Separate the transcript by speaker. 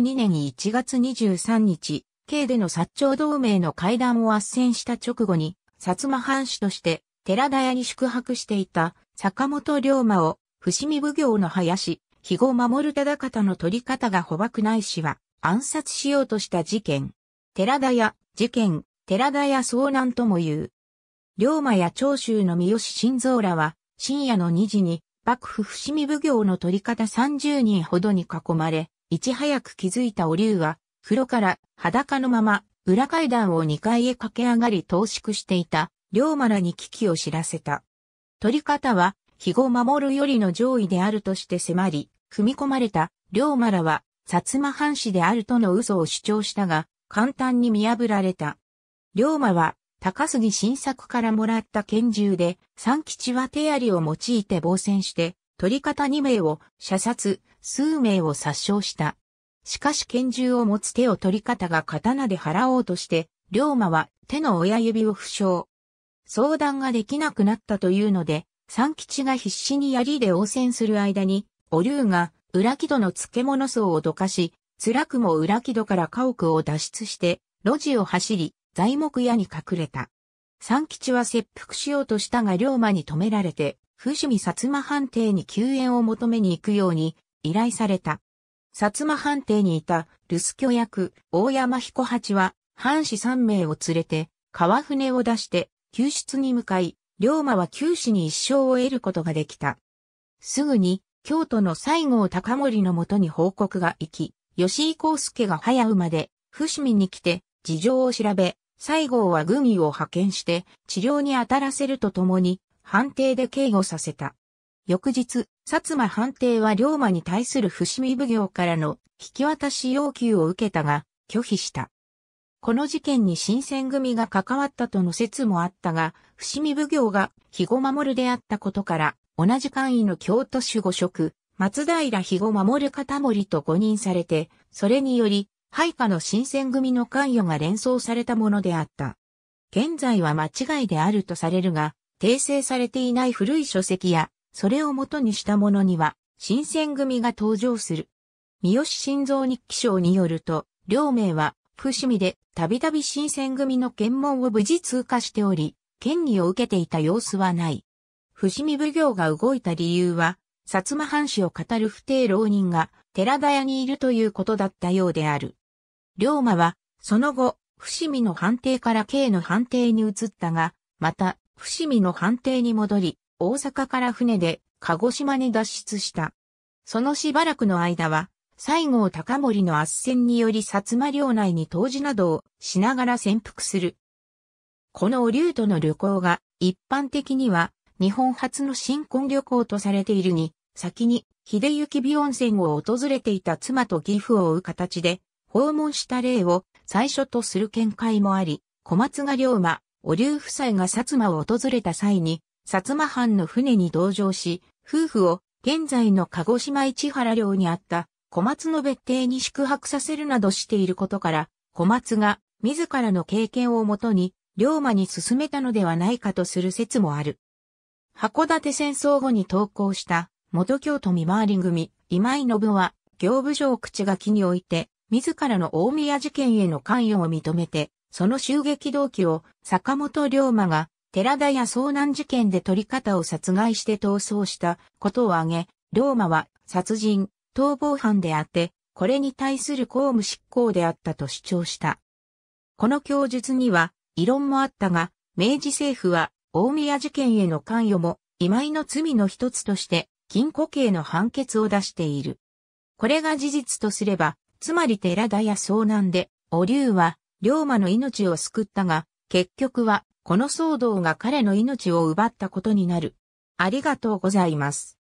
Speaker 1: 2年に1月23日、京での薩長同盟の会談を斡旋した直後に、薩摩藩主として寺田屋に宿泊していた坂本龍馬を伏見奉行の林、肥後守る忠方の取り方が捕獲ないしは暗殺しようとした事件。寺田屋、事件、寺田屋遭難とも言う。龍馬や長州の三好晋三らは深夜の2時に幕府伏見奉行の取り方30人ほどに囲まれ、いち早く気づいたお竜は、風呂から裸のまま、裏階段を2階へ駆け上がり投縮していた、龍馬らに危機を知らせた。取り方は、肥後守よりの上位であるとして迫り、踏み込まれた龍馬らは、薩摩藩士であるとの嘘を主張したが、簡単に見破られた。龍馬は、高杉晋作からもらった拳銃で、三吉は手槍を用いて防戦して、取り方2名を射殺、数名を殺傷した。しかし拳銃を持つ手を取り方が刀で払おうとして、龍馬は手の親指を負傷。相談ができなくなったというので、三吉が必死に槍で応戦する間に、お龍が裏木戸の漬物層をどかし、辛くも裏木戸から家屋を脱出して、路地を走り、材木屋に隠れた。三吉は切腹しようとしたが龍馬に止められて、伏見薩摩藩邸に救援を求めに行くように依頼された。薩摩藩邸にいた留守居役大山彦八は藩士三名を連れて川船を出して救出に向かい、龍馬は九死に一生を得ることができた。すぐに京都の西郷隆盛のもとに報告が行き、吉井康介が早生まで伏見に来て事情を調べ、西郷は軍医を派遣して治療に当たらせるとともに判定で警護させた。翌日、薩摩判定は龍馬に対する伏見奉行からの引き渡し要求を受けたが、拒否した。この事件に新選組が関わったとの説もあったが、伏見奉行が肥後守であったことから、同じ官位の京都守護職、松平肥後守片森と誤認されて、それにより、配下の新選組の関与が連想されたものであった。現在は間違いであるとされるが、訂正されていない古い書籍や、それを元にしたものには、新選組が登場する。三好新三日記賞によると、両名は、伏見で、たびたび新選組の検問を無事通過しており、権利を受けていた様子はない。伏見奉行が動いた理由は、薩摩藩士を語る不定浪人が寺田屋にいるということだったようである。龍馬は、その後、伏見の判定から慶の判定に移ったが、また、伏見の藩邸に戻り、大阪から船で鹿児島に脱出した。そのしばらくの間は、西郷隆盛の圧戦により薩摩領内に当時などをしながら潜伏する。このお竜との旅行が一般的には日本初の新婚旅行とされているに、先に秀行美温泉を訪れていた妻と義父を追う形で訪問した例を最初とする見解もあり、小松が龍馬、お竜夫妻が薩摩を訪れた際に、薩摩藩の船に同乗し、夫婦を現在の鹿児島市原領にあった小松の別邸に宿泊させるなどしていることから、小松が自らの経験をもとに、龍馬に進めたのではないかとする説もある。函館戦争後に投稿した元京都見回り組今井信は、行部上口書きにおいて、自らの大宮事件への関与を認めて、その襲撃動機を坂本龍馬が寺田や遭難事件で取り方を殺害して逃走したことを挙げ、龍馬は殺人、逃亡犯であって、これに対する公務執行であったと主張した。この供述には異論もあったが、明治政府は大宮事件への関与も今井の罪の一つとして禁錮刑の判決を出している。これが事実とすれば、つまり寺田や遭難で、お龍は龍馬の命を救ったが、結局は、この騒動が彼の命を奪ったことになる。ありがとうございます。